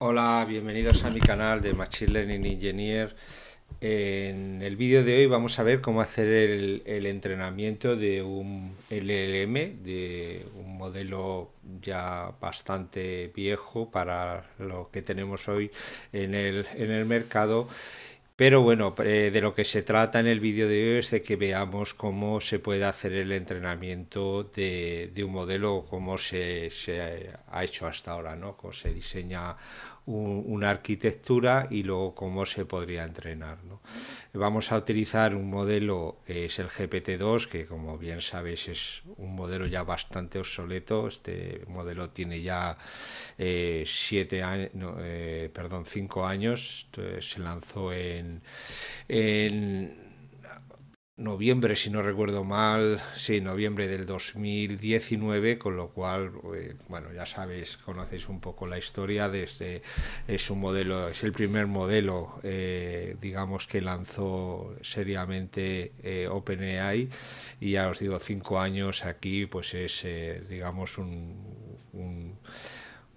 Hola, bienvenidos a mi canal de Machine Learning Engineer. En el vídeo de hoy vamos a ver cómo hacer el, entrenamiento de un LLM, de un modelo ya bastante viejo para lo que tenemos hoy en el, en el mercado pero bueno, eh, de lo que se trata en el vídeo de hoy es de que veamos cómo se puede hacer el entrenamiento de, un modelo, como se, ha hecho hasta ahora, ¿no? se diseña una arquitectura y luego cómo se podría entrenar. Vamos a utilizar un modelo que es el GPT-2, que como bien sabéis es un modelo ya bastante obsoleto. Este modelo tiene ya eh, siete años, eh, perdón, cinco años. se lanzó en noviembre, si no recuerdo mal, sí, noviembre del 2019, con lo cual, eh, bueno, ya sabéis, conocéis un poco la historia desde es un modelo, es el primer modelo, eh, digamos, que lanzó seriamente eh, OpenAI y ya os digo, cinco años aquí, pues es, digamos, un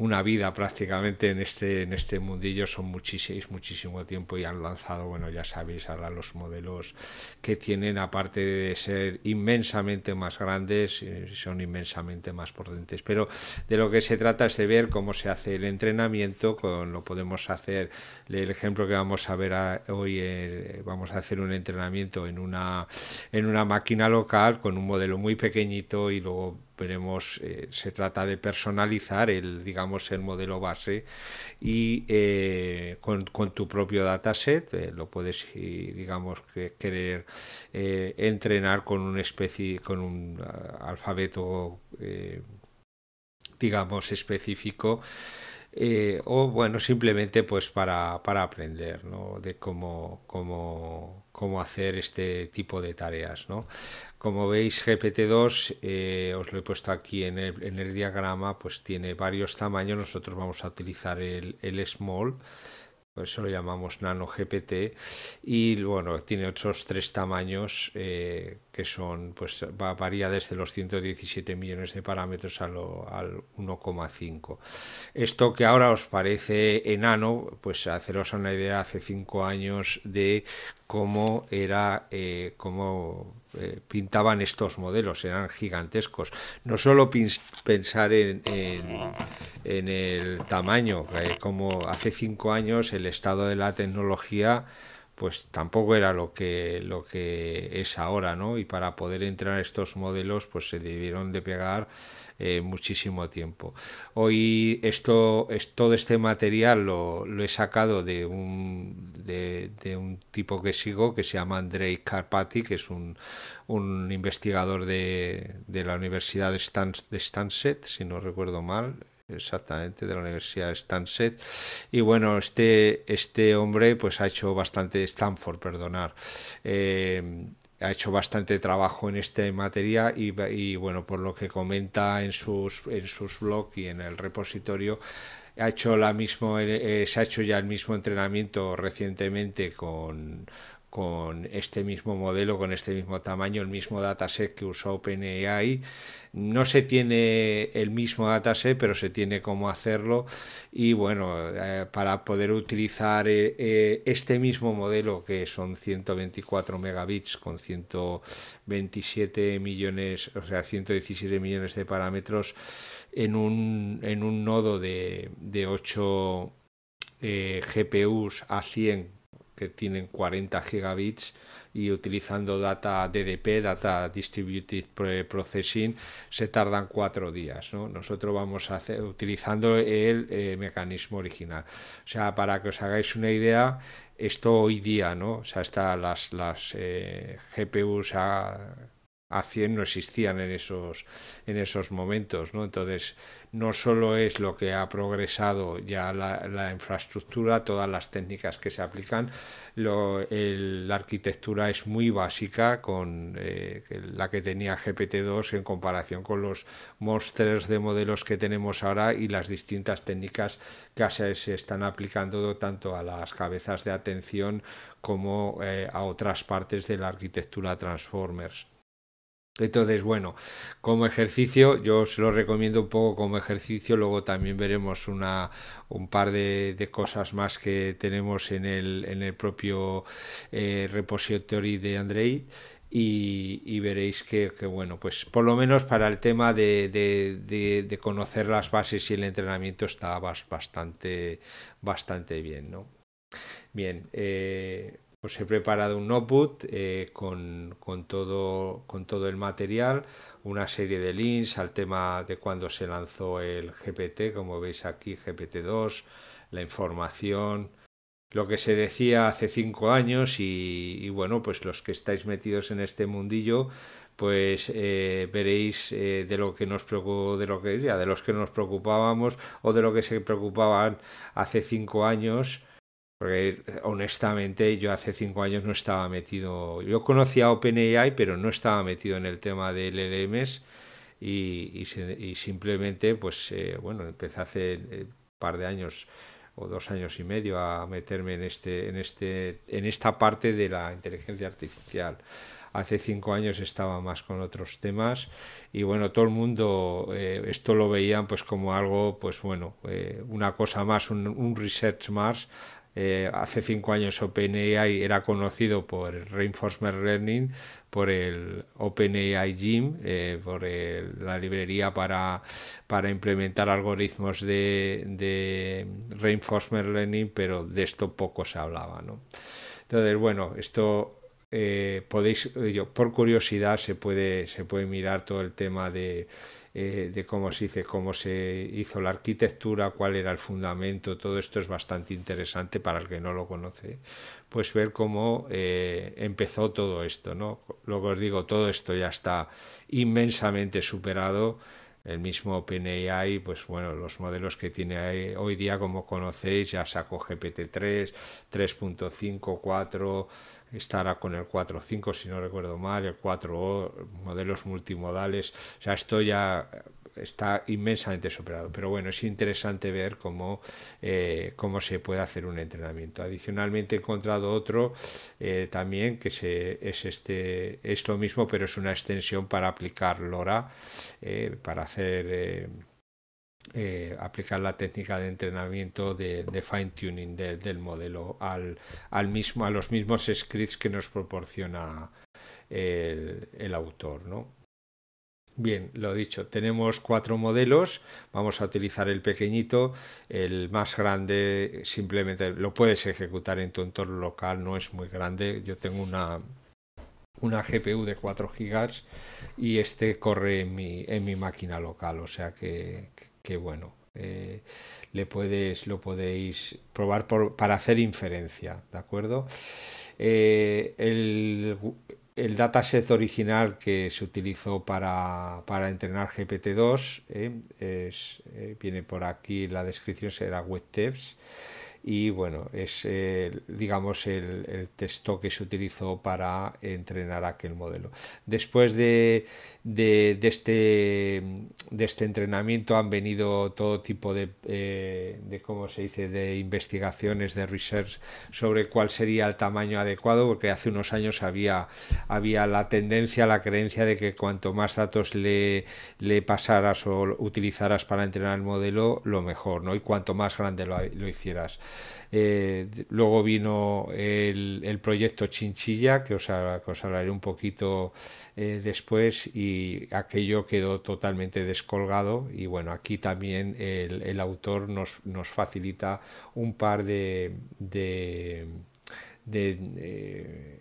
una vida prácticamente en este, en este mundillo, son muchísimo, muchísimo tiempo y han lanzado, bueno, ya sabéis ahora los modelos que tienen, aparte de ser inmensamente más grandes, eh, son inmensamente más potentes. Pero de lo que se trata es de ver cómo se hace el entrenamiento, con, lo podemos hacer, el ejemplo que vamos a ver hoy, eh, vamos a hacer un entrenamiento en una, en una máquina local con un modelo muy pequeñito y luego Veremos, eh, se trata de personalizar el, digamos, el modelo base y eh, con, tu propio dataset eh, lo puedes, digamos, que, querer entrenar con una especie, con un alfabeto, digamos, específico. o bueno simplemente pues para, aprender de cómo, cómo, cómo hacer este tipo de tareas. ¿no? Como veis, GPT-2, eh, os lo he puesto aquí en el, en el, diagrama, pues tiene varios tamaños. Nosotros vamos a utilizar el, el Small por eso lo llamamos nano GPT y bueno tiene otros tres tamaños eh, que son pues varía desde los 117 millones de parámetros a lo, al 1,5 esto que ahora os parece enano pues haceros una idea hace cinco años de cómo era eh, cómo eh, pintaban estos modelos eran gigantescos no solo pensar en en el tamaño, como hace cinco años el estado de la tecnología pues tampoco era lo que, lo que es ahora, ¿no? Y para poder entrar a estos modelos, pues se debieron de pegar eh, muchísimo tiempo. Hoy esto, es, todo este material lo, he sacado de un, de, un tipo que sigo que se llama Andrei Karpati, que es un, un investigador de, de, la Universidad de, de Stanset, si no recuerdo mal, exactamente, de la Universidad Stanset. Y bueno, este, este hombre pues ha hecho bastante, Stanford, perdonar, eh, ha hecho bastante trabajo en esta materia y, bueno, por lo que comenta en sus, en sus blogs y en el repositorio, ha hecho la mismo, eh, se ha hecho ya el mismo entrenamiento recientemente con con este mismo modelo, con este mismo tamaño, el mismo dataset que usó OpenAI. No se tiene el mismo dataset, pero se tiene cómo hacerlo. Y bueno, eh, para poder utilizar eh, eh, este mismo modelo, que son 124 megabits con 127 millones, o sea, 117 millones de parámetros en un, en un nodo de, de 8 GPUs a 100 que tienen 40 gigabits y utilizando data DDP, Data Distributed Processing, se tardan cuatro días. ¿no? Nosotros vamos a hacer, utilizando el eh, mecanismo original. O sea, para que os hagáis una idea, esto hoy día, ¿no? O sea, está las, las eh, GPUs a a 100 no existían en esos, en esos momentos. ¿no? Entonces, no solo es lo que ha progresado ya la, infraestructura, todas las técnicas que se aplican, la arquitectura es muy básica con eh, la que tenía GPT-2 en comparación con los monsters de modelos que tenemos ahora y las distintas técnicas que se están aplicando tanto a las cabezas de atención como eh, a otras partes de la arquitectura Transformers. Entonces, bueno, como ejercicio, yo se lo recomiendo un poco como ejercicio, luego también veremos una, un par de, cosas más que tenemos en el, propio eh, repository de Andrei. Y, veréis que, bueno, pues por lo menos para el tema de, conocer las bases y el entrenamiento está bastante, bastante bien, ¿no? Bien, eh, os pues, he preparado un notebook eh, con, todo, el material, una serie de links al tema de cuando se lanzó el GPT, como veis aquí, GPT-2, la información, lo que se decía hace cinco años y, bueno, pues los que estáis metidos en este mundillo, pues eh, veréis eh, de lo que nos de lo de los que nos preocupábamos o de lo que se preocupaban hace cinco años porque eh, honestamente yo hace cinco años no estaba metido, yo conocía OpenAI, pero no estaba metido en el tema de LLMs y, simplemente, pues eh, bueno, empecé hace un eh, par de años o dos años y medio a meterme en, este, en, este, en esta parte de la inteligencia artificial hace cinco años estaba más con otros temas y bueno todo el mundo esto lo veían pues como algo pues bueno una cosa más un, un, research más eh, hace cinco años OpenAI era conocido por Reinforcement Learning, por el OpenAI Gym, eh, por la librería para, para implementar algoritmos de, de, Reinforcement Learning, pero de esto poco se hablaba. Entonces, bueno, esto eh, podéis, yo, por curiosidad, se puede, se puede mirar todo el tema de eh, de cómo se dice, cómo se hizo la arquitectura, cuál era el fundamento, todo esto es bastante interesante para el que no lo conoce, pues ver cómo eh, empezó todo esto, ¿no? luego os digo, todo esto ya está inmensamente superado. El mismo OpenAI, pues bueno, los modelos que tiene hoy día, como conocéis, ya sacó GPT-3, 3.5, 4, estará con el 4.5, si no recuerdo mal, el 4 modelos multimodales. O sea, esto ya está inmensamente superado. Pero bueno, es interesante ver cómo, eh, cómo se puede hacer un entrenamiento. Adicionalmente he encontrado otro eh, también que se, es, este, es lo mismo, pero es una extensión para aplicar LoRa, eh, para hacer eh, aplicar la técnica de entrenamiento de, fine tuning del modelo al, mismo, a los mismos scripts que nos proporciona el, autor. ¿no? Bien, lo dicho, tenemos cuatro modelos, vamos a utilizar el pequeñito, el más grande simplemente lo puedes ejecutar en tu entorno local, no es muy grande, yo tengo una, una GPU de 4 GB y este corre mi, en mi máquina local, o sea que, que bueno, eh, le puedes, lo podéis probar para hacer inferencia, ¿de acuerdo? Eh, el, dataset original que se utilizó para, para entrenar GPT-2 eh, viene por aquí la descripción, será WebTeps y bueno, es eh, digamos el, texto que se utilizó para entrenar aquel modelo. Después de, este, de este entrenamiento han venido todo tipo eh, de, ¿cómo se dice?, de investigaciones, de research sobre cuál sería el tamaño adecuado, porque hace unos años había, la tendencia, la creencia de que cuanto más datos le, pasaras o utilizaras para entrenar el modelo, lo mejor, ¿no? Y cuanto más grande lo hicieras. Eh, luego vino el, proyecto Chinchilla, que os, hablaré un poquito eh, después, y aquello quedó totalmente descolgado. Y bueno, aquí también el, autor nos, nos, facilita un par de, eh, de,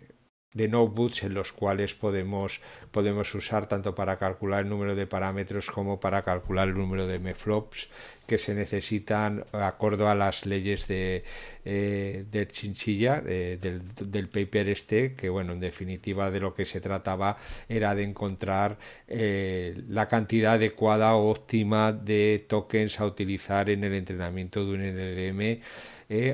notebooks en los cuales podemos, podemos usar tanto para calcular el número de parámetros como para calcular el número de MFLOPs que se necesitan acuerdo a las leyes de, eh, Chinchilla, eh, del, paper este, que bueno, en definitiva de lo que se trataba era de encontrar eh, la cantidad adecuada o óptima de tokens a utilizar en el entrenamiento de un NLM.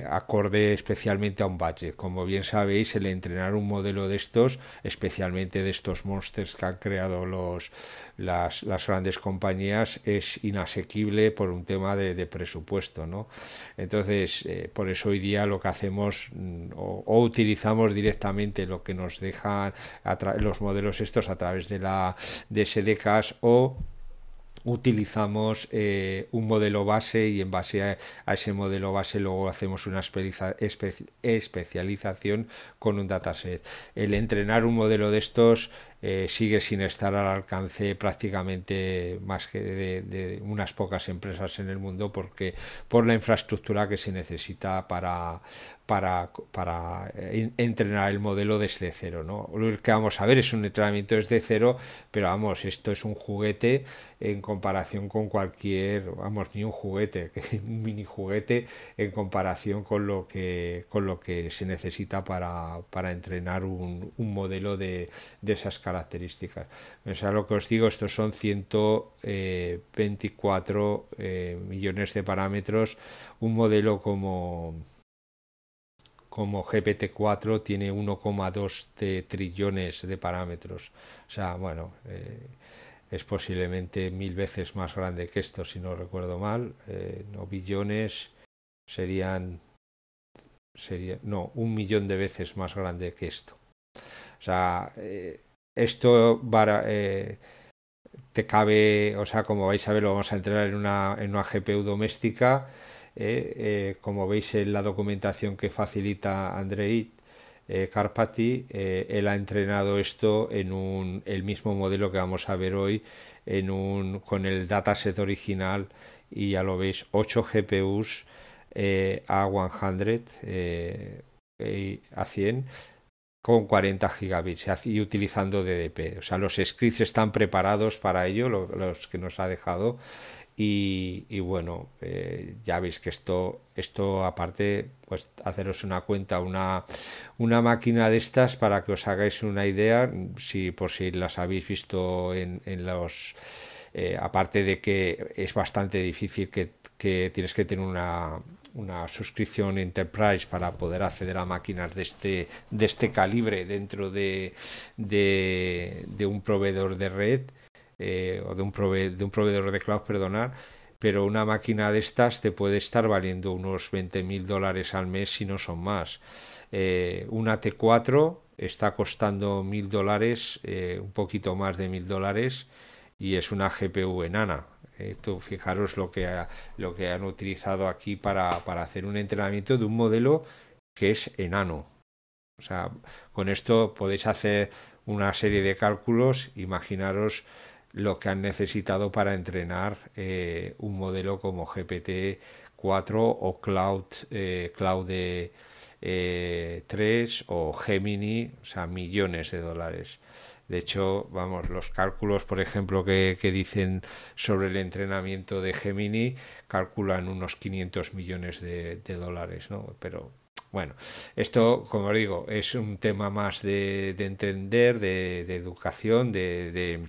acorde especialmente a un budget. Como bien sabéis, el entrenar un modelo de estos, especialmente de estos monsters que han creado los, las grandes compañías, es inasequible por un tema de, presupuesto. ¿no? Entonces, eh, por eso hoy día lo que hacemos mm, o, utilizamos directamente lo que nos dejan los modelos estos a través de, la, de SDKs o utilizamos eh, un modelo base y en base a, ese modelo base luego hacemos una especialización con un dataset. El entrenar un modelo de estos eh, sigue sin estar al alcance prácticamente más que de, unas pocas empresas en el mundo porque por la infraestructura que se necesita para, para, para eh, entrenar el modelo desde cero. Lo que vamos a ver es un entrenamiento desde cero, pero vamos, esto es un juguete en comparación con cualquier, vamos, ni un juguete, un mini juguete en comparación con lo que, con lo que se necesita para, para entrenar un, un modelo de, de esas características características. O sea, lo que os digo, estos son 124 eh, eh, millones de parámetros. Un modelo como como GPT-4 tiene 1,2 trillones de parámetros. O sea, bueno, eh, es posiblemente mil veces más grande que esto, si no recuerdo mal. no billones serían, sería, no, un millón de veces más grande que esto. O sea, esto eh, te cabe, o sea, como vais a ver, lo vamos a entrenar en una, en una GPU doméstica. Eh, eh, como veis en la documentación que facilita Andrei Carpati, él ha entrenado esto en un, el mismo modelo que vamos a ver hoy en un, con el dataset original y ya lo veis, 8 GPUs a 100 a 100 con 40 gigabits y utilizando DDP. O sea, los scripts están preparados para ello, los que nos ha dejado. Y, bueno, eh, ya veis que esto, esto aparte, pues haceros una cuenta, una, una máquina de estas para que os hagáis una idea, si por si las habéis visto en, los... Eh, aparte de que es bastante difícil que, que tienes que tener una, una suscripción Enterprise para poder acceder a máquinas de este, de este calibre dentro de, un proveedor de red eh, o de un, de un proveedor de cloud, perdonar, pero una máquina de estas te puede estar valiendo unos 20 mil dólares al mes si no son más. Eh, una T4 está costando mil dólares, eh, un poquito más de mil dólares y es una GPU enana. Esto, fijaros lo que, lo que han utilizado aquí para, hacer un entrenamiento de un modelo que es enano. O sea, con esto podéis hacer una serie de cálculos, imaginaros lo que han necesitado para entrenar eh, un modelo como GPT-4 o Cloud, eh, Cloud 3 eh, o Gemini, o sea, millones de dólares. De hecho, vamos, los cálculos, por ejemplo, que, dicen sobre el entrenamiento de Gemini, calculan unos 500 millones de, dólares, ¿no? Pero bueno, esto, como digo, es un tema más de, entender, de, educación, de,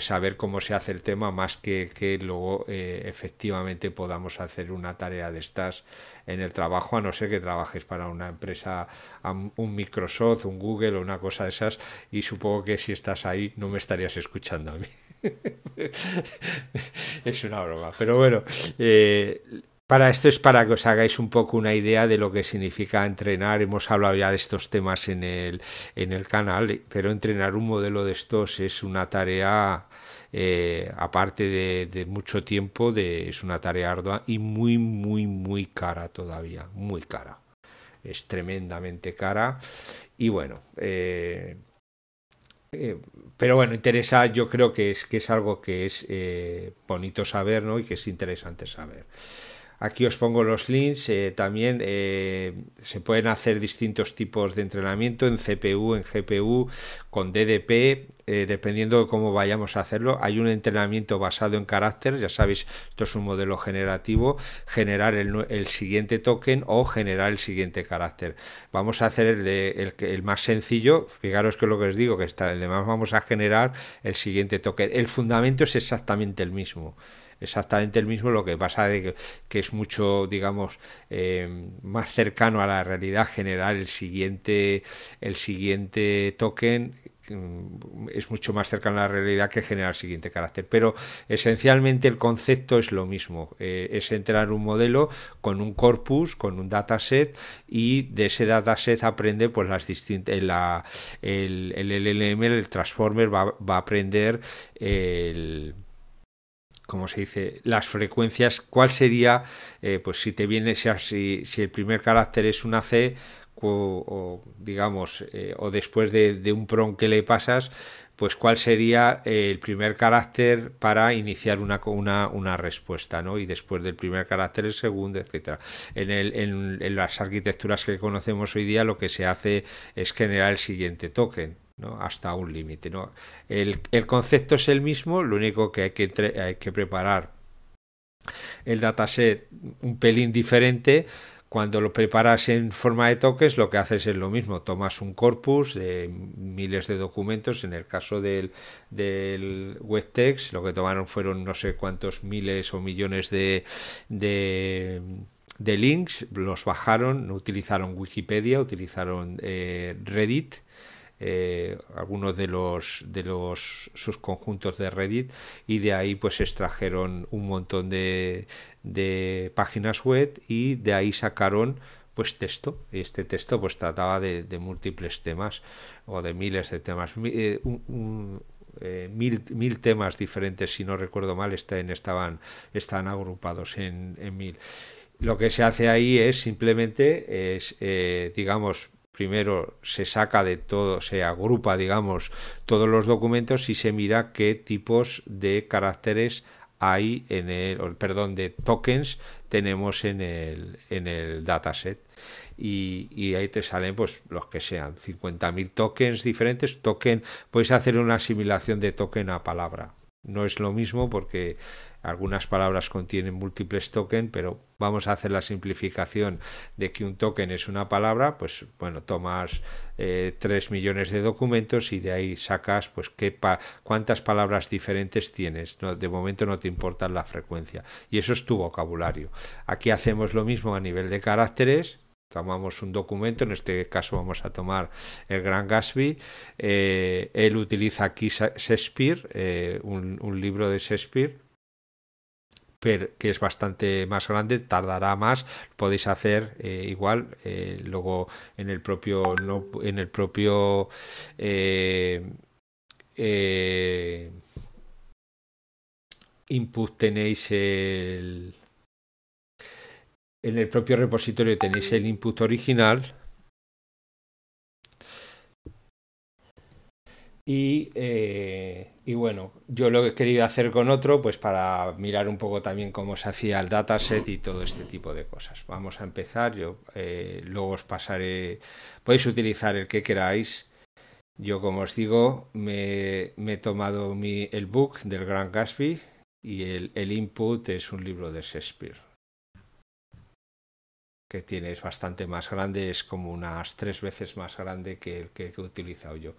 saber cómo se hace el tema, más que, que luego eh, efectivamente podamos hacer una tarea de estas en el trabajo, a no ser que trabajes para una empresa, un Microsoft, un Google o una cosa de esas, y supongo que si estás ahí no me estarías escuchando a mí. es una broma, pero bueno, eh, para esto es para que os hagáis un poco una idea de lo que significa entrenar. Hemos hablado ya de estos temas en el, canal, pero entrenar un modelo de estos es una tarea, eh, aparte de, mucho tiempo, de, es una tarea ardua y muy, muy, muy cara todavía, muy cara. Es tremendamente cara. Y bueno, eh, eh, pero bueno, interesa, yo creo que es, que es algo que es bonito saber y que es interesante saber. Aquí os pongo los links. Eh, también eh, se pueden hacer distintos tipos de entrenamiento en CPU, en GPU, con DDP, eh, dependiendo de cómo vayamos a hacerlo. Hay un entrenamiento basado en carácter, ya sabéis, esto es un modelo generativo, generar el, siguiente token o generar el siguiente carácter. Vamos a hacer el, más sencillo, fijaros que lo que os digo, que está, el vamos a generar el siguiente token. El fundamento es exactamente el mismo exactamente el mismo, lo que pasa de que, es mucho, digamos, eh, más cercano a la realidad generar el siguiente, el siguiente token mm, es mucho más cercano a la realidad que generar el siguiente carácter. Pero esencialmente el concepto es lo mismo. Eh, es entrar un modelo con un corpus, con un dataset, y de ese dataset aprende pues las distintas eh, el, el LLM, el Transformer, va a aprender el como se dice, las frecuencias, cuál sería, eh, pues si te viene, si, si el primer carácter es una C, o, digamos, eh, o después de, un prom que le pasas, pues cuál sería eh, el primer carácter para iniciar una, una, una respuesta, ¿no? Y después del primer carácter el segundo, etcétera. En, en las arquitecturas que conocemos hoy día lo que se hace es generar el siguiente token hasta un límite. ¿no? El, concepto es el mismo, lo único que hay que, hay que preparar el dataset un pelín diferente. Cuando lo preparas en forma de toques, lo que haces es lo mismo. Tomas un corpus de miles de documentos. En el caso del, del WebText, lo que tomaron fueron no sé cuántos miles o millones de, de links, los bajaron, utilizaron Wikipedia, utilizaron eh, Reddit eh, algunos de los de los conjuntos de Reddit y de ahí pues extrajeron un montón de, de páginas web y de ahí sacaron pues texto y este texto pues trataba de, múltiples temas o de miles de temas eh, eh, mil, temas diferentes si no recuerdo mal este, estaban están agrupados en, en mil lo que se hace ahí es simplemente es digamos primero se saca de todo, se agrupa, digamos, todos los documentos y se mira qué tipos de caracteres hay en el, perdón, de tokens tenemos en el, en el dataset. Y, y, ahí te salen pues los que sean 50.000 tokens diferentes token puedes hacer una asimilación de token a palabra no es lo mismo porque algunas palabras contienen múltiples tokens, pero vamos a hacer la simplificación de que un token es una palabra, pues bueno, tomas eh, tres 3 millones de documentos y de ahí sacas pues qué cuántas palabras diferentes tienes. de momento no te importa la frecuencia. Y eso es tu vocabulario. Aquí hacemos lo mismo a nivel de caracteres, tomamos un documento, en este caso vamos a tomar el Gran Gatsby. Eh, él utiliza aquí Shakespeare, eh, un, libro de Shakespeare, que es bastante más grande, tardará más, podéis hacer eh, igual, eh, luego en el propio, no, en el propio eh, input tenéis el en el propio repositorio tenéis el input original Y, eh, y, bueno, yo lo que he querido hacer con otro, pues para mirar un poco también cómo se hacía el dataset y todo este tipo de cosas. Vamos a empezar, yo eh, luego os pasaré, podéis utilizar el que queráis. Yo, como os digo, me, he tomado mi, el book del Gran Gatsby y el, input es un libro de Shakespeare que tiene es bastante más grande, es como unas tres veces más grande que el que he utilizado yo.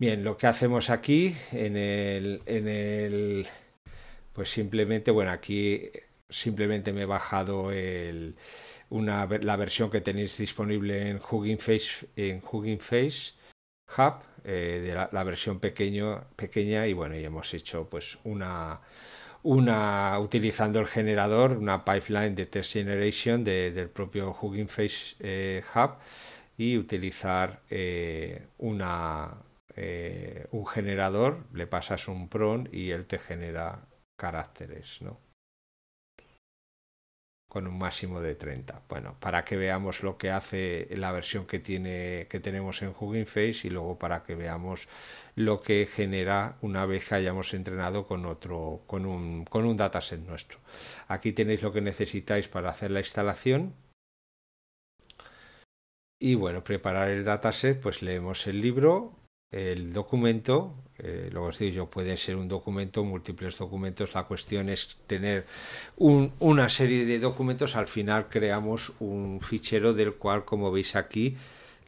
Bien, lo que hacemos aquí en el, en el, pues simplemente, bueno, aquí simplemente me he bajado la versión que tenéis disponible en Hugging Face, en Hugging Face Hub, eh, la, versión pequeño, pequeña y bueno, y hemos hecho pues una, una utilizando el generador, una pipeline de test generation del propio Hugging Face eh, Hub y utilizar eh, una eh, un generador, le pasas un PRON y él te genera caracteres, ¿no? Con un máximo de 30. Bueno, para que veamos lo que hace la versión que, tiene, que tenemos en Hugging Face y luego para que veamos lo que genera una vez que hayamos entrenado con otro, con un, con un dataset nuestro. Aquí tenéis lo que necesitáis para hacer la instalación. Y bueno, preparar el dataset, pues leemos el libro, el documento, eh, luego os digo, puede ser un documento, múltiples documentos, la cuestión es tener una serie de documentos, al final creamos un fichero del cual, como veis aquí,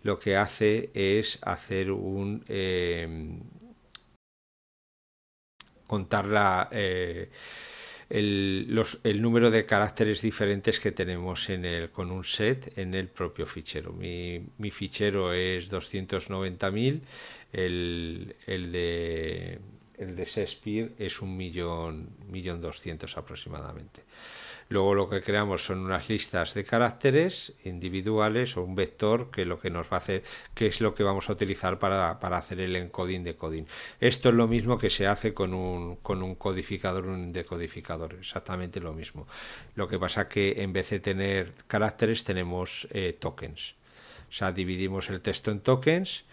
lo que hace es hacer un... Eh, contar eh, el, número de caracteres diferentes que tenemos el, con un set en el propio fichero. Mi, mi fichero es 290.000 el, de, el de Shakespeare es un millón, millón doscientos aproximadamente. Luego lo que creamos son unas listas de caracteres individuales o un vector que lo que nos va a hacer, que es lo que vamos a utilizar para, hacer el encoding de coding. Esto es lo mismo que se hace con un, con un codificador, un decodificador, exactamente lo mismo. Lo que pasa que en vez de tener caracteres tenemos eh, tokens. O sea, dividimos el texto en tokens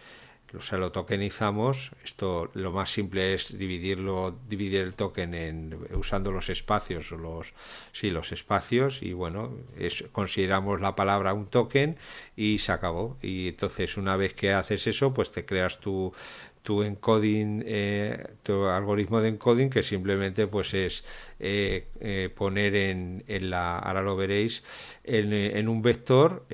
o sea, lo tokenizamos. Esto lo más simple es dividirlo, dividir el token en, usando los espacios, los, sí, los espacios, y bueno, consideramos la palabra un token y se acabó. Y entonces, una vez que haces eso, pues te creas tu, tu encoding, eh, tu algoritmo de encoding, que simplemente pues es eh, eh, poner en, la, ahora lo veréis, en, un vector,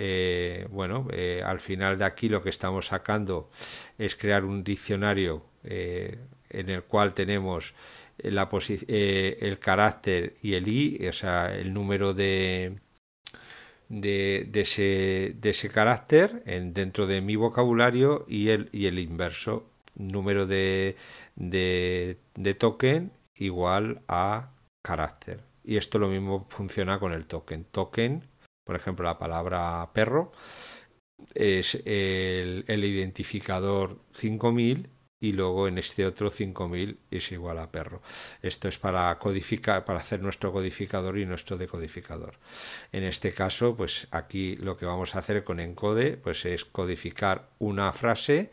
bueno, al final de aquí lo que estamos sacando es crear un diccionario en el cual tenemos el carácter y el i, o sea, el número de, de, ese, de, ese, carácter dentro de mi vocabulario y el, y el inverso número de, de, token igual a carácter. Y esto lo mismo funciona con el token. Token, por ejemplo, la palabra perro es el, el identificador 5000 y luego en este otro 5000 es igual a perro. Esto es para codificar para hacer nuestro codificador y nuestro decodificador. En este caso, pues aquí lo que vamos a hacer con encode pues es codificar una frase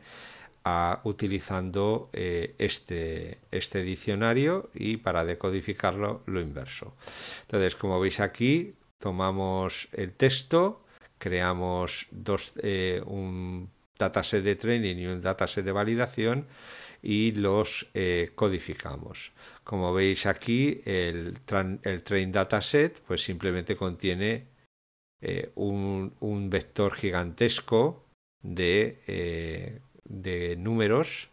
utilizando eh, este, este diccionario y para decodificarlo lo inverso. Entonces, como veis aquí, tomamos el texto, creamos dos, eh, un dataset de training y un dataset de validación y los eh, codificamos. Como veis aquí, el, train dataset pues simplemente contiene un, un, vector gigantesco de de números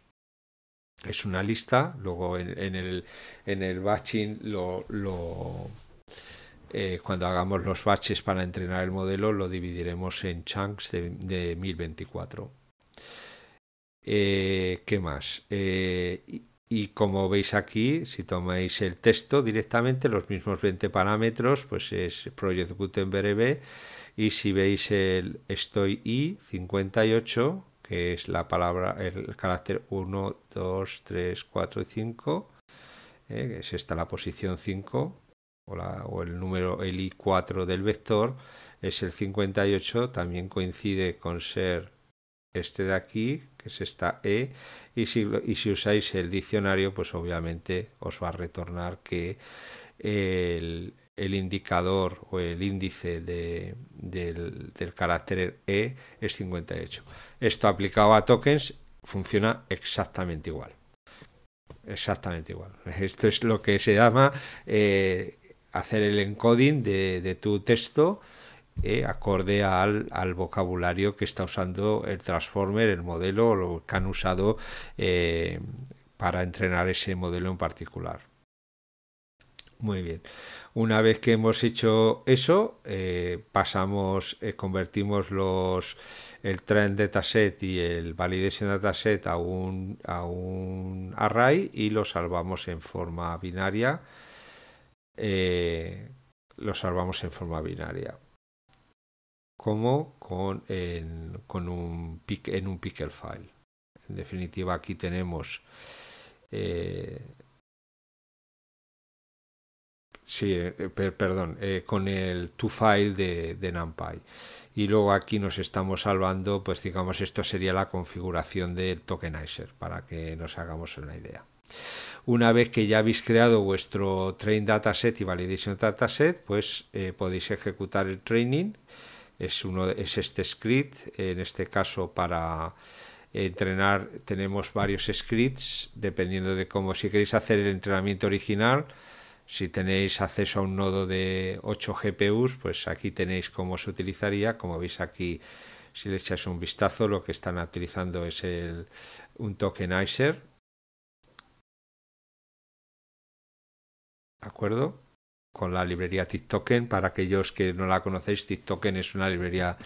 es una lista, luego en, el, batching lo, eh, cuando hagamos los batches para entrenar el modelo lo dividiremos en chunks de, 1024. Eh, ¿Qué más? Eh, y, como veis aquí, si tomáis el texto directamente, los mismos 20 parámetros, pues es Project Gutenberg e y si veis el estoy i 58, que es la palabra, el carácter 1, 2, 3, 4 y 5, eh, que es esta la posición 5, o, el número el i4 del vector, es el 58, también coincide con ser este de aquí, que es esta e, y si usáis el diccionario, pues obviamente os va a retornar que el, el indicador o el índice del, carácter E es 58. Esto aplicado a tokens funciona exactamente igual. Exactamente igual. Esto es lo que se llama eh, hacer el encoding de, tu texto eh, acorde al, vocabulario que está usando el transformer, el modelo o lo que han usado eh, para entrenar ese modelo en particular. Muy bien. Una vez que hemos hecho eso, eh, pasamos, eh, convertimos los el trend dataset y el validation dataset a un, a un array y lo salvamos en forma binaria. Eh, lo salvamos en forma binaria. Como con, en, con un en un pickle file. En definitiva, aquí tenemos Sí, eh, eh, perdón, eh, con el tofile de, de NumPy. Y luego aquí nos estamos salvando, pues digamos, esto sería la configuración del tokenizer, para que nos hagamos una idea. Una vez que ya habéis creado vuestro train dataset y validation dataset, pues podéis ejecutar el training. Es, uno, es este script, en este caso para entrenar tenemos varios scripts, dependiendo de cómo, si queréis hacer el entrenamiento original, si tenéis acceso a un nodo de 8 GPUs, pues aquí tenéis cómo se utilizaría. Como veis aquí, si le echáis un vistazo, lo que están utilizando es el, un tokenizer. ¿De acuerdo? con la librería TikToken. Para aquellos que no la conocéis, TikToken es una librería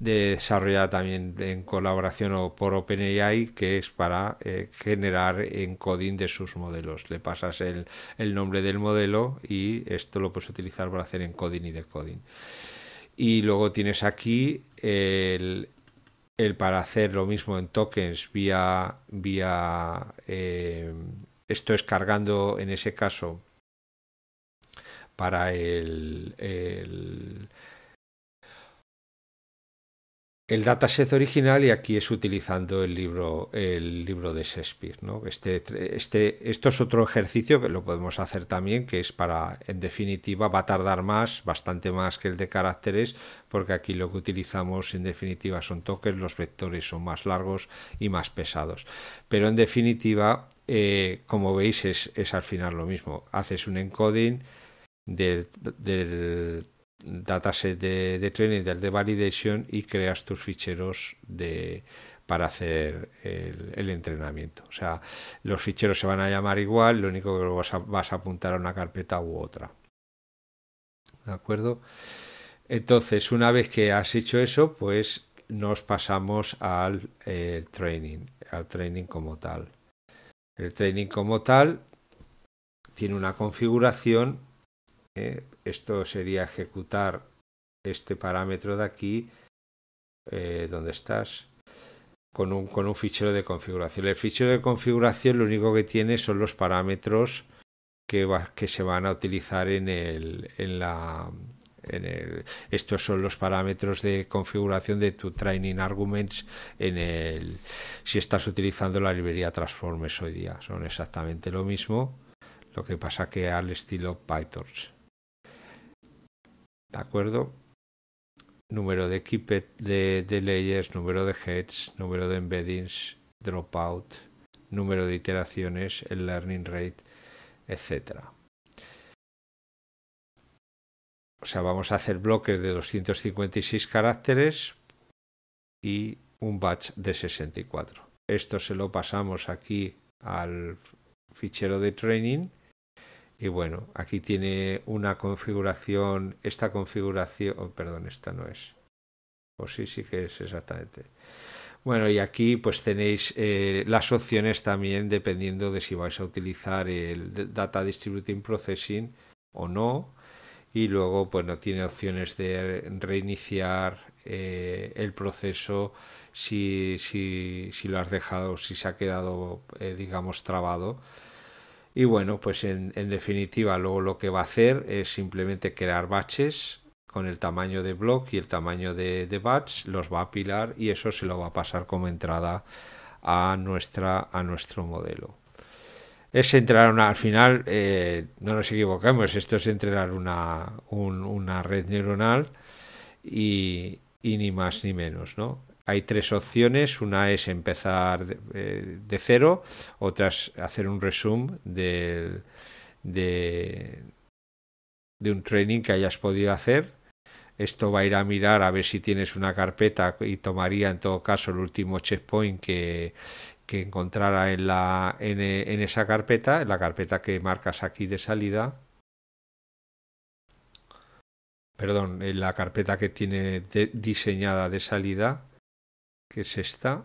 desarrollada también en colaboración o por OpenAI que es para eh, generar encoding de sus modelos. Le pasas el, nombre del modelo y esto lo puedes utilizar para hacer encoding y decoding. Y luego tienes aquí el, para hacer lo mismo en tokens vía, vía eh, esto es cargando en ese caso para el, el, el dataset original y aquí es utilizando el libro, el libro de Shakespeare. ¿no? Este, este, esto es otro ejercicio que lo podemos hacer también, que es para, en definitiva, va a tardar más, bastante más que el de caracteres, porque aquí lo que utilizamos en definitiva son toques, los vectores son más largos y más pesados. Pero en definitiva, eh, como veis, es, es al final lo mismo. Haces un encoding del, dataset de, training, del de validation y creas tus ficheros de, para hacer el, entrenamiento. O sea, los ficheros se van a llamar igual, lo único que vas a, vas a apuntar a una carpeta u otra. ¿De acuerdo? Entonces, una vez que has hecho eso, pues nos pasamos al training, al training como tal. El training como tal tiene una configuración esto sería ejecutar este parámetro de aquí, eh, donde estás, con un, con un fichero de configuración. El fichero de configuración lo único que tiene son los parámetros que, se van a utilizar en, el, en la... En el, estos son los parámetros de configuración de tu training arguments en el si estás utilizando la librería transformers hoy día son exactamente lo mismo lo que pasa que al estilo pytorch ¿De acuerdo? Número de, equipet, de, de layers, número de heads, número de embeddings, dropout, número de iteraciones, el learning rate, etc. O sea, vamos a hacer bloques de 256 caracteres y un batch de 64. Esto se lo pasamos aquí al fichero de training y bueno, aquí tiene una configuración, esta configuración, oh, perdón, esta no es, o oh, sí, sí que es exactamente. Bueno, y aquí pues tenéis eh, las opciones también dependiendo de si vais a utilizar el Data Distributing Processing o no. Y luego, pues no tiene opciones de reiniciar eh, el proceso si, si, si, lo has dejado, si se ha quedado, eh, digamos, trabado y bueno, pues en, definitiva luego lo que va a hacer es simplemente crear batches con el tamaño de block y el tamaño de, batch, los va a apilar y eso se lo va a pasar como entrada a, nuestra, a nuestro modelo es entrar al final, eh, no nos equivocamos, esto es entrar una, una red neuronal y, y, ni más ni menos, ¿no? Hay tres opciones, una es empezar de, eh, cero, otra es hacer un resumen de, un training que hayas podido hacer esto va a ir a mirar a ver si tienes una carpeta y tomaría en todo caso el último checkpoint que, encontrara en, esa carpeta, en la carpeta que marcas aquí de salida. Perdón, en la carpeta que tiene diseñada de salida que es esta.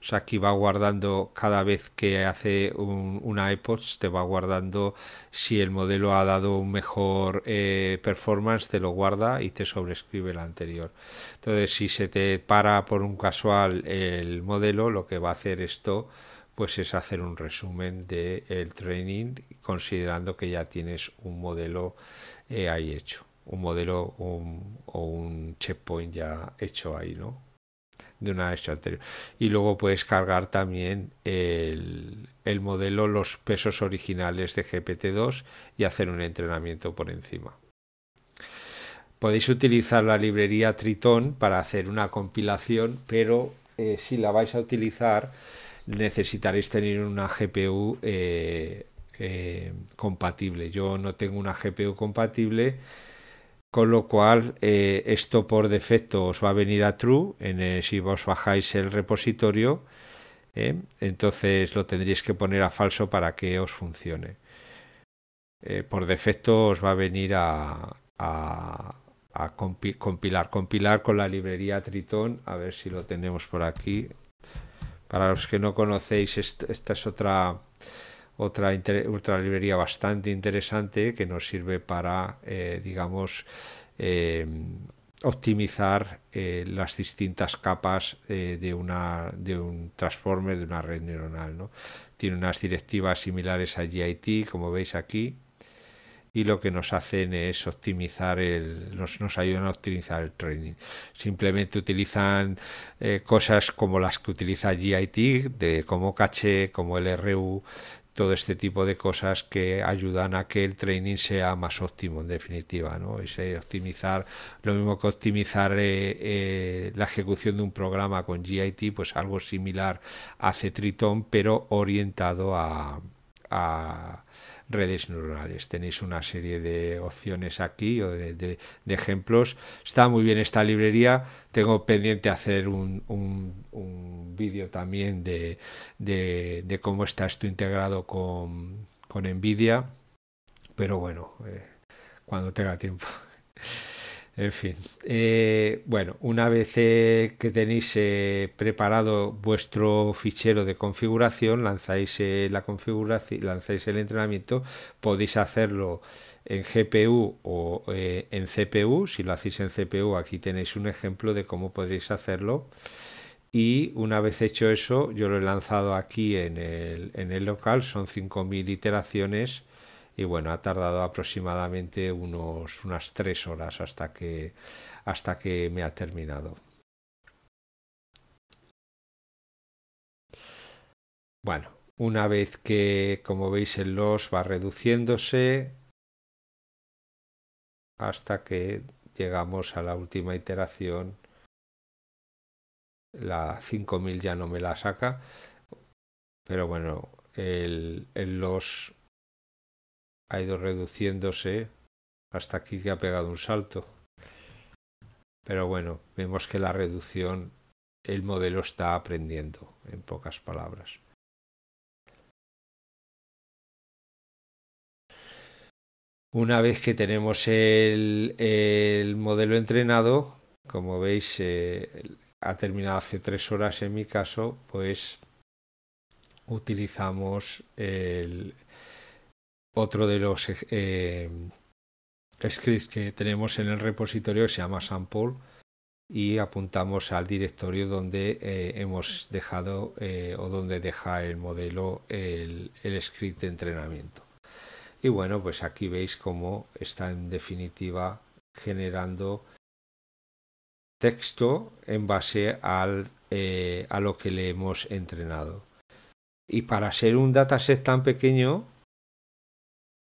O sea, aquí va guardando cada vez que hace un, una iPods, te va guardando si el modelo ha dado un mejor eh, performance, te lo guarda y te sobrescribe el anterior. Entonces, si se te para por un casual el modelo, lo que va a hacer esto pues es hacer un resumen del training considerando que ya tienes un modelo eh, ahí hecho, un modelo o un checkpoint ya hecho ahí, ¿no? de una hecha anterior. Y luego puedes cargar también el, modelo, los pesos originales de GPT-2 y hacer un entrenamiento por encima. Podéis utilizar la librería Triton para hacer una compilación, pero eh, si la vais a utilizar necesitaréis tener una GPU eh, eh, compatible. Yo no tengo una GPU compatible con lo cual eh, esto por defecto os va a venir a true en, eh, si vos bajáis el repositorio ¿eh? entonces lo tendréis que poner a falso para que os funcione por defecto os va a venir a, compilar compilar con la librería Triton a ver si lo tenemos por aquí para los que no conocéis esta es otra otra, librería bastante interesante que nos sirve para, eh, digamos, eh, optimizar eh, las distintas capas de, una, de un transformer, de una red neuronal. ¿no? Tiene unas directivas similares a GIT, como veis aquí, y lo que nos hacen es optimizar, el, nos, ayudan a optimizar el training. Simplemente utilizan cosas como las que utiliza GIT, de, como CACHE, como LRU, todo este tipo de cosas que ayudan a que el training sea más óptimo en definitiva, ¿no? Es optimizar, lo mismo que optimizar eh, eh, la ejecución de un programa con GIT, pues algo similar a Cetriton, pero orientado a redes neuronales. Tenéis una serie de opciones aquí o de, ejemplos. Está muy bien esta librería. Tengo pendiente hacer un, un, vídeo también de, cómo está esto integrado con, con NVIDIA. Pero bueno, eh, cuando tenga tiempo. En fin, eh, bueno, una vez eh, que tenéis eh, preparado vuestro fichero de configuración, lanzáis la configuración, lanzáis el entrenamiento, podéis hacerlo en GPU o en CPU. Si lo hacéis en CPU, aquí tenéis un ejemplo de cómo podréis hacerlo. Y una vez hecho eso, yo lo he lanzado aquí en el, en el local, son 5.000 iteraciones y bueno, ha tardado aproximadamente unos, unas tres horas hasta que, hasta que me ha terminado. Bueno, una vez que, como veis, el los va reduciéndose hasta que llegamos a la última iteración. La 5000 ya no me la saca, pero bueno, el, el loss ha ido reduciéndose hasta aquí que ha pegado un salto. Pero bueno, vemos que la reducción, el modelo está aprendiendo, en pocas palabras. Una vez que tenemos el, el modelo entrenado, como veis, eh, ha terminado hace tres horas en mi caso, pues utilizamos el, otro de los eh, eh, scripts que tenemos en el repositorio se llama sample y apuntamos al directorio donde eh, hemos dejado o donde deja el modelo el, script de entrenamiento. Y bueno, pues aquí veis cómo está en definitiva generando texto en base al, a lo que le hemos entrenado. Y para ser un dataset tan pequeño,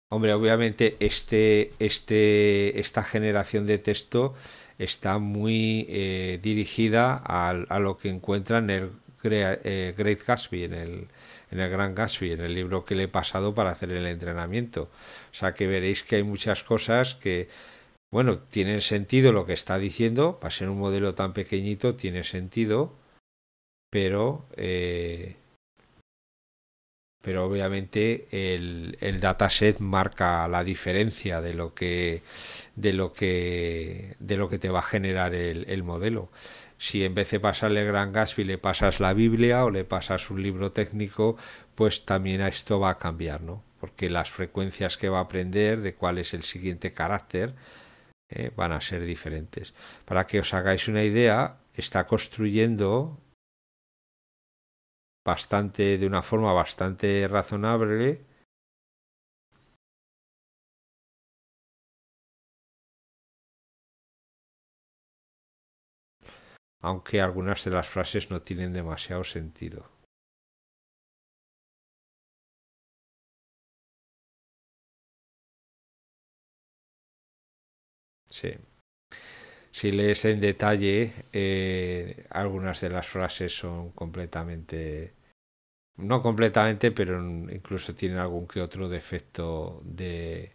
Hombre, obviamente este, este, esta generación de texto está muy eh, dirigida a, lo que encuentra en el eh, Great Gatsby, en el, en el Gran Gatsby, en el libro que le he pasado para hacer el entrenamiento. O sea que veréis que hay muchas cosas que, bueno, tienen sentido lo que está diciendo, para ser un modelo tan pequeñito tiene sentido, pero... Eh, pero obviamente el, dataset marca la diferencia de lo que de lo que de lo que te va a generar el, modelo si en vez de pasarle Gran Gatsby le pasas la Biblia o le pasas un libro técnico pues también a esto va a cambiar porque las frecuencias que va a aprender de cuál es el siguiente carácter eh, van a ser diferentes para que os hagáis una idea está construyendo bastante, de una forma bastante razonable. aunque algunas de las frases no tienen demasiado sentido. Sí. Si lees en detalle, eh, algunas de las frases son completamente no completamente, pero incluso tiene algún que otro defecto de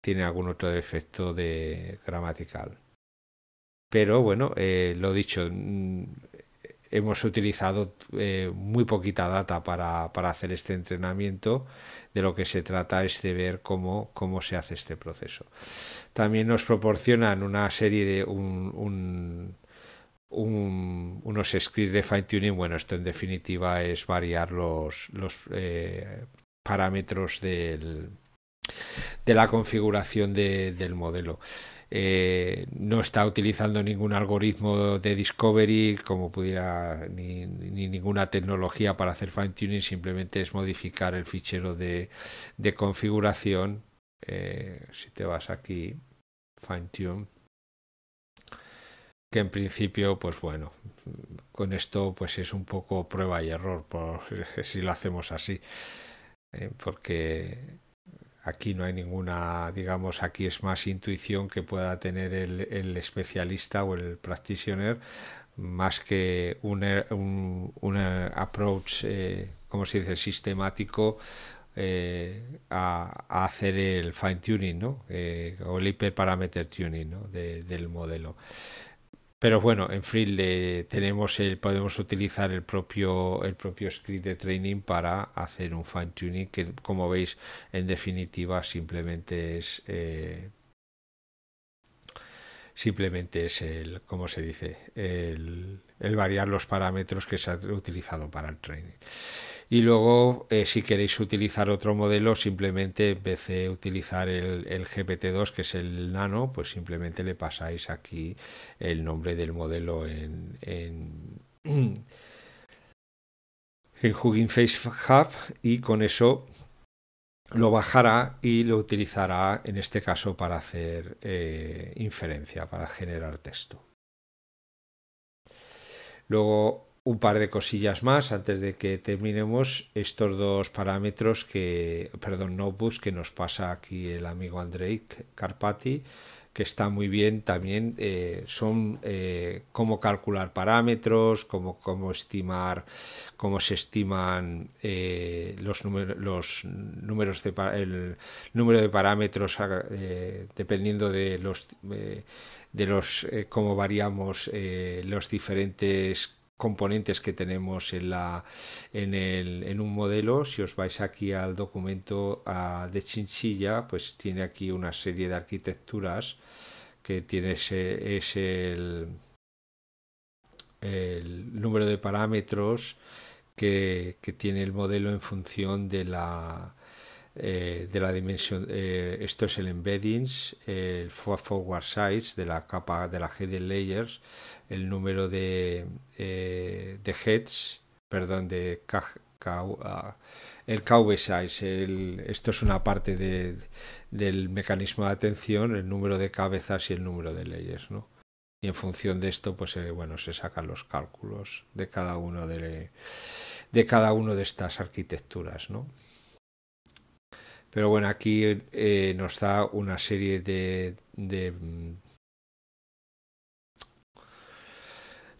tiene algún otro defecto de gramatical. Pero bueno, eh, lo dicho, hemos utilizado eh, muy poquita data para, para, hacer este entrenamiento. De lo que se trata es de ver cómo, cómo se hace este proceso. También nos proporcionan una serie de un unos scripts de fine tuning. Bueno, esto en definitiva es variar los, los eh, parámetros del, de la configuración del modelo. Eh, no está utilizando ningún algoritmo de discovery como pudiera ni, ninguna tecnología para hacer fine tuning simplemente es modificar el fichero de, de configuración eh, si te vas aquí fine tune que en principio, pues bueno, con esto pues es un poco prueba y error por, si lo hacemos así, ¿eh? porque aquí no hay ninguna, digamos, aquí es más intuición que pueda tener el, especialista o el practitioner más que un, approach, eh, como se dice, sistemático eh, a, hacer el fine tuning, ¿no? o el parameter tuning, ¿no? del modelo. Pero bueno, en Free tenemos el, podemos utilizar el propio, el propio script de training para hacer un fine tuning que como veis en definitiva simplemente es eh, simplemente es el, ¿cómo se dice? El, el variar los parámetros que se ha utilizado para el training y luego eh, si queréis utilizar otro modelo simplemente en vez de utilizar el, GPT-2 que es el nano pues simplemente le pasáis aquí el nombre del modelo en, en, en Hugging Face Hub y con eso lo bajará y lo utilizará en este caso para hacer eh, inferencia, para generar texto. Luego un par de cosillas más antes de que terminemos estos dos parámetros que, perdón, notebooks que nos pasa aquí el amigo Andrei Carpati, que está muy bien también, eh, son eh, cómo calcular parámetros, cómo, cómo estimar, cómo se estiman eh, los los, los números de, el número de parámetros dependiendo de los de los cómo variamos los diferentes componentes que tenemos en, la, en, el, en, un modelo, si os vais aquí al documento de Chinchilla, pues tiene aquí una serie de arquitecturas que tiene ese, es el, el número de parámetros que, tiene el modelo en función de la, eh, de la dimensión, eh, esto es el embeddings, el forward size de la capa de la head layers, el número de, eh, de heads, perdón, de ah, el KV size, esto es una parte de, del mecanismo de atención, el número de cabezas y el número de layers, Y en función de esto, pues bueno, se sacan los cálculos de cada uno de, de cada uno de estas arquitecturas, pero bueno, aquí eh, nos da una serie de, mm,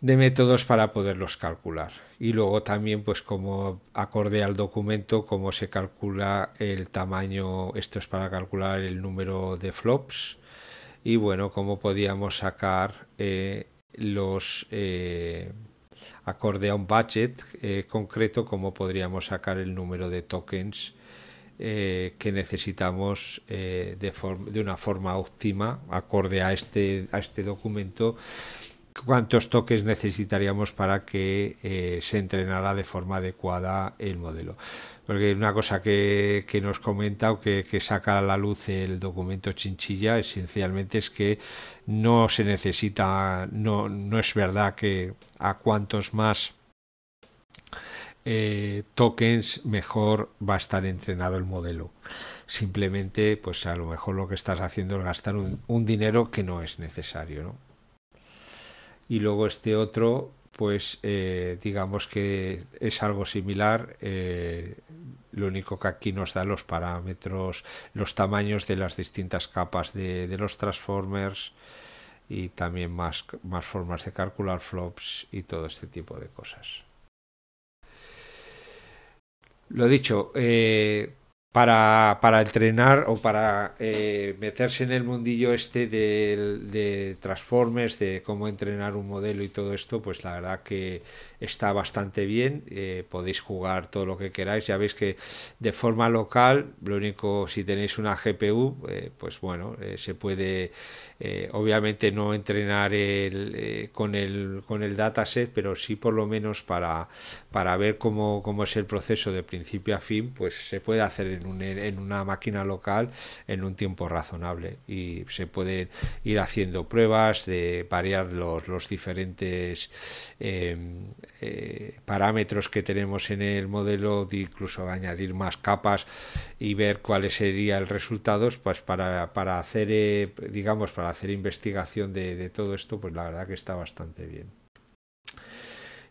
de, métodos para poderlos calcular. Y luego también, pues como acorde al documento, cómo se calcula el tamaño, esto es para calcular el número de flops. Y bueno, cómo podíamos sacar eh, los... Eh, acorde a un budget concreto, cómo podríamos sacar el número de tokens eh, que necesitamos eh, de, de, una forma óptima, acorde a este, a este documento, cuántos toques necesitaríamos para que eh, se entrenara de forma adecuada el modelo. Porque una cosa que, nos comenta o que, que, saca a la luz el documento Chinchilla esencialmente es que no se necesita, no, no es verdad que a cuantos más eh, tokens, mejor va a estar entrenado el modelo. Simplemente, pues a lo mejor lo que estás haciendo es gastar un, dinero que no es necesario. Y luego este otro, pues eh, digamos que es algo similar. Eh, lo único que aquí nos da los parámetros, los tamaños de las distintas capas de, los transformers y también más formas de calcular flops y todo este tipo de cosas. Lo he dicho, eh, para, para entrenar o para eh, meterse en el mundillo este de, de Transformers, de cómo entrenar un modelo y todo esto, pues la verdad que está bastante bien. Eh, podéis jugar todo lo que queráis. Ya veis que de forma local, lo único, si tenéis una GPU, eh, pues bueno, se puede, obviamente no entrenar con, el, con el dataset, pero sí por lo menos para, para ver cómo, cómo es el proceso de principio a fin, pues se puede hacer en, una máquina local en un tiempo razonable y se pueden ir haciendo pruebas de variar los, los diferentes em, eh, parámetros que tenemos en el modelo de incluso añadir más capas y ver cuáles serían los resultados pues para, para hacer eh, digamos para hacer investigación de, todo esto pues la verdad que está bastante bien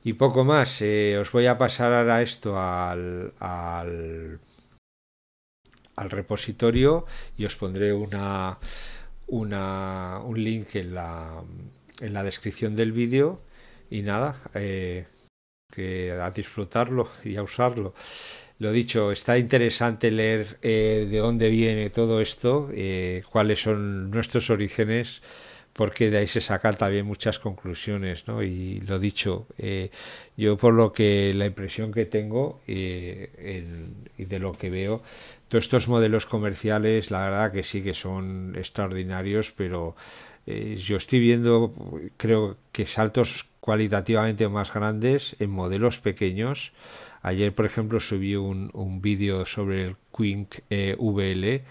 y poco más. Eh, os voy a pasar ahora esto al, al repositorio y os pondré una, una un link en la, en la descripción del vídeo y nada, eh, que a disfrutarlo y a usarlo. Lo dicho, está interesante leer eh, de dónde viene todo esto, eh, cuáles son nuestros orígenes porque de ahí se sacan también muchas conclusiones, ¿no? Y lo dicho, eh, yo por lo que la impresión que tengo eh, y de lo que veo, todos estos modelos comerciales, la verdad que sí que son extraordinarios, pero eh, yo estoy viendo, creo que saltos cualitativamente más grandes en modelos pequeños. Ayer, por ejemplo, subí un, un vídeo sobre el Quink VL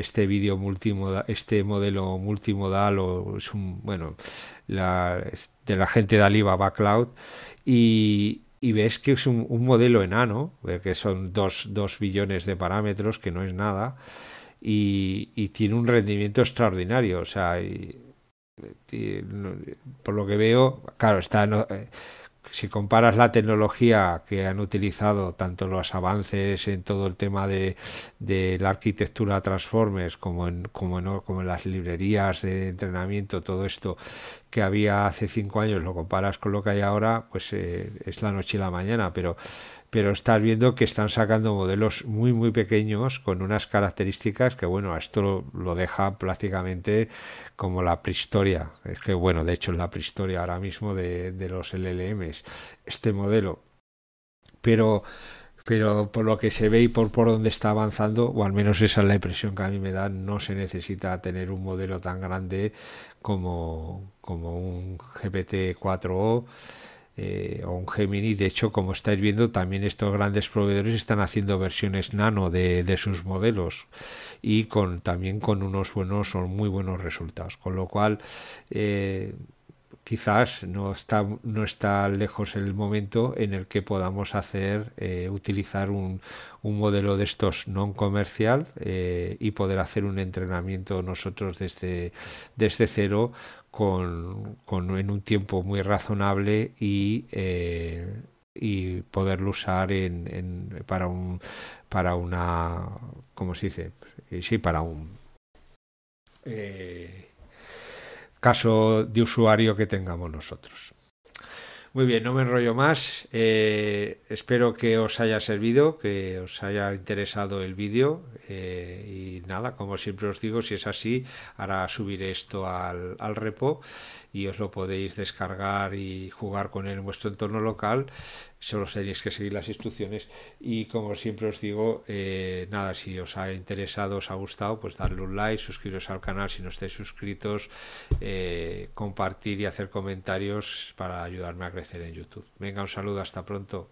este vídeo multimodal, este modelo multimodal o es un, bueno, la, de la gente de Alibaba Cloud y, y ves que es un, modelo enano, que son dos billones de parámetros, que no es nada, y, y tiene un rendimiento extraordinario. O sea, por lo que veo, claro, está... No, si comparas la tecnología que han utilizado, tanto los avances en todo el tema de, la arquitectura Transformers como en, como, en, como las librerías de entrenamiento, todo esto que había hace cinco años, lo comparas con lo que hay ahora, pues eh, es la noche y la mañana, pero pero estás viendo que están sacando modelos muy muy pequeños con unas características que bueno, esto lo, deja prácticamente como la prehistoria, es que bueno, de hecho es la prehistoria ahora mismo de, los LLMs, este modelo. Pero pero por lo que se ve y por, por donde está avanzando, o al menos esa es la impresión que a mí me da, no se necesita tener un modelo tan grande como, como un GPT-4O eh, o un Gemini. De hecho, como estáis viendo, también estos grandes proveedores están haciendo versiones nano de, sus modelos y con también con unos buenos o muy buenos resultados. Con lo cual, eh, quizás no está, no está lejos el momento en el que podamos hacer, eh, utilizar un, modelo de estos no comercial eh, y poder hacer un entrenamiento nosotros desde, desde cero con, en un tiempo muy razonable y, eh, y poderlo usar en, para un para una ¿cómo se dice? sí, para un caso de usuario que tengamos nosotros. Muy bien, no me enrollo más. Eh, espero que os haya servido, que os haya interesado el vídeo. Eh, y nada, como siempre os digo, si es así, ahora subiré esto al, al repo y os lo podéis descargar y jugar con él en vuestro entorno local. Solo tenéis que seguir las instrucciones y como siempre os digo, eh, nada, si os ha interesado, os ha gustado, pues darle un like, suscribiros al canal si no estáis suscritos, eh, compartir y hacer comentarios para ayudarme a crecer en YouTube. Venga, un saludo, hasta pronto.